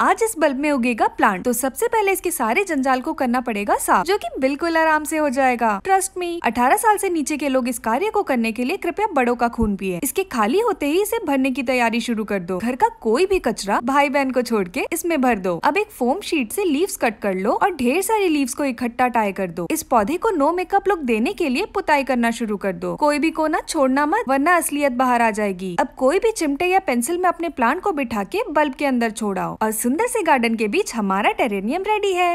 आज इस बल्ब में उगेगा प्लांट तो सबसे पहले इसके सारे जंजाल को करना पड़ेगा साफ जो कि बिल्कुल आराम से हो जाएगा ट्रस्ट मी 18 साल से नीचे के लोग इस कार्य को करने के लिए कृपया बड़ों का खून पिए इसके खाली होते ही इसे भरने की तैयारी शुरू कर दो घर का कोई भी कचरा भाई बहन को छोड़ के इसमें भर दो अब एक फोम शीट ऐसी लीव्स कट कर लो और ढेर सारी लीव्स को इकट्ठा टाई कर दो इस पौधे को नो मेकअप लुक देने के लिए पुताई करना शुरू कर दो कोई भी कोना छोड़ना मत वरना असलियत बाहर आ जाएगी अब कोई भी चिमटे या पेंसिल में अपने प्लांट को बिठा के बल्ब के अंदर छोड़ाओ और सुंदर से गार्डन के बीच हमारा टेरेनियम रेडी है